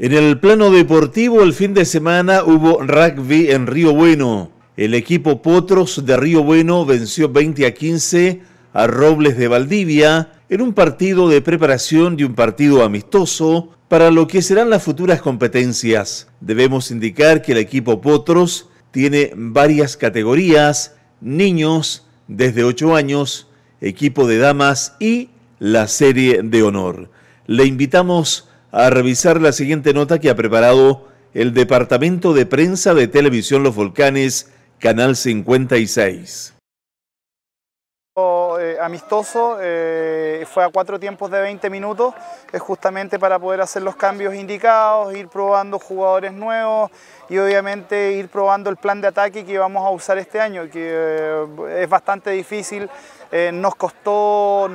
En el plano deportivo, el fin de semana hubo rugby en Río Bueno. El equipo Potros de Río Bueno venció 20 a 15 a Robles de Valdivia en un partido de preparación de un partido amistoso para lo que serán las futuras competencias. Debemos indicar que el equipo Potros tiene varias categorías, niños desde 8 años, equipo de damas y la serie de honor. Le invitamos a revisar la siguiente nota que ha preparado el Departamento de Prensa de Televisión Los Volcanes, Canal 56. Eh, amistoso, eh, fue a cuatro tiempos de 20 minutos, es justamente para poder hacer los cambios indicados, ir probando jugadores nuevos y obviamente ir probando el plan de ataque que vamos a usar este año, que eh, es bastante difícil eh, nos, costó,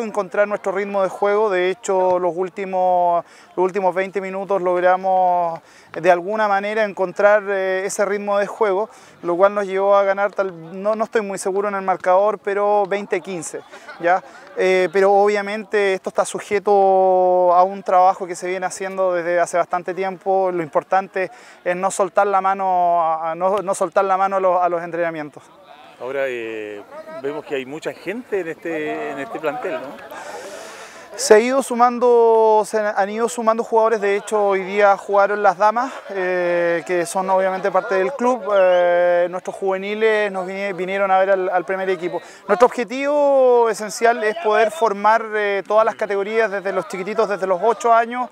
encontrar nuestro ritmo de juego, de hecho los últimos, 20 minutos logramos eh, de alguna manera encontrar eh, ese ritmo de juego, lo cual nos llevó a ganar, tal, no, estoy muy seguro en el marcador, pero 20-15. pero obviamente esto está sujeto a un trabajo que se viene haciendo desde hace bastante tiempo, lo importante es no soltar la mano, no, soltar la mano a los entrenamientos. Ahora eh, vemos que hay mucha gente en este, en este plantel, ¿no? Se, ha ido sumando, se han ido sumando jugadores, de hecho hoy día jugaron las damas, eh, que son obviamente parte del club, eh, nuestros juveniles nos vinieron a ver al, primer equipo. Nuestro objetivo esencial es poder formar todas las categorías, desde los chiquititos, desde los 8 años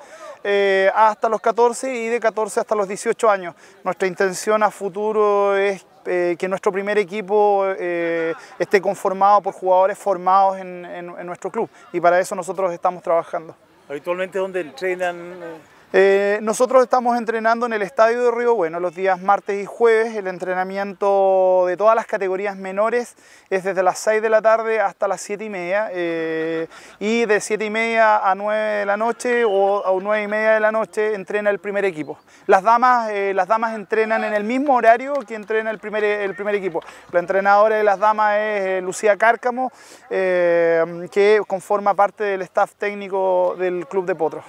hasta los 14 y de 14 hasta los 18 años. Nuestra intención a futuro es eh, que nuestro primer equipo eh, esté conformado por jugadores formados en, nuestro club y para eso nosotros estamos trabajando. ¿Habitualmente dónde entrenan? Eh? Eh, nosotros estamos entrenando en el estadio de Río Bueno los días martes y jueves. El entrenamiento de todas las categorías menores es desde las 6 de la tarde hasta las 7 y media. Eh, y de 7 y media a 9 de la noche o a 9 y media de la noche entrena el primer equipo. Las damas, eh, las damas entrenan en el mismo horario que entrena el primer, el primer equipo. La entrenadora de las damas es Lucía Cárcamo, que conforma parte del staff técnico del Club de Potros.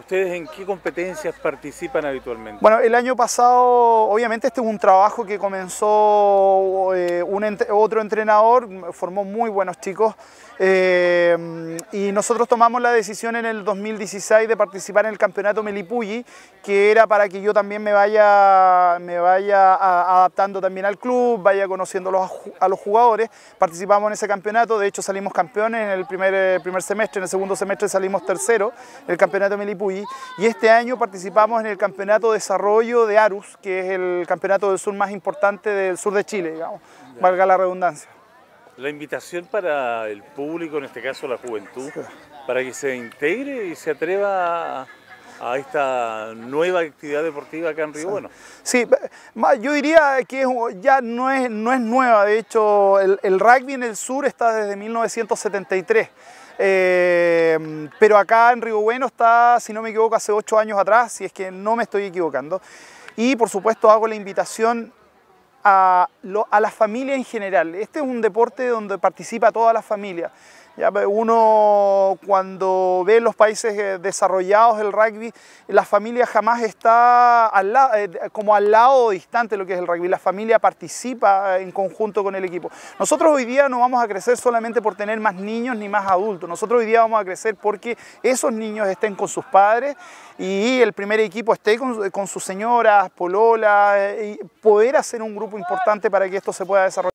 ¿Ustedes en qué competencias participan habitualmente? Bueno, el año pasado, obviamente este es un trabajo que comenzó eh, un otro entrenador, formó muy buenos chicos, eh, y nosotros tomamos la decisión en el 2016 de participar en el campeonato Melipulli, que era para que yo también me vaya, me vaya adaptando también al club, vaya conociendo a los jugadores. Participamos en ese campeonato, de hecho salimos campeones en el primer, primer semestre, en el segundo semestre salimos tercero, el campeonato Melipulli y este año participamos en el Campeonato de Desarrollo de Arus, que es el campeonato del sur más importante del sur de Chile, digamos, valga la redundancia. La invitación para el público, en este caso la juventud, para que se integre y se atreva a esta nueva actividad deportiva acá en Río Bueno. Sí, yo diría que ya no es, no es nueva, de hecho el, el rugby en el sur está desde 1973. Em, pero acá en Río Bueno está, si no me equivoco, hace ocho años atrás, si es que no me estoy equivocando. Y por supuesto hago la invitación a, a, la familia en general. Este es un deporte donde participa toda la familia uno cuando ve los países eh, desarrollados del rugby, la familia jamás está eh, como al lado distante lo que es el rugby, la familia participa eh, en conjunto con el equipo. Nosotros hoy día no vamos a crecer solamente por tener más niños ni más adultos, nosotros hoy día vamos a crecer porque esos niños estén con sus padres y el primer equipo esté con, sus señoras, Polola, y poder hacer un grupo importante para que esto se pueda desarrollar.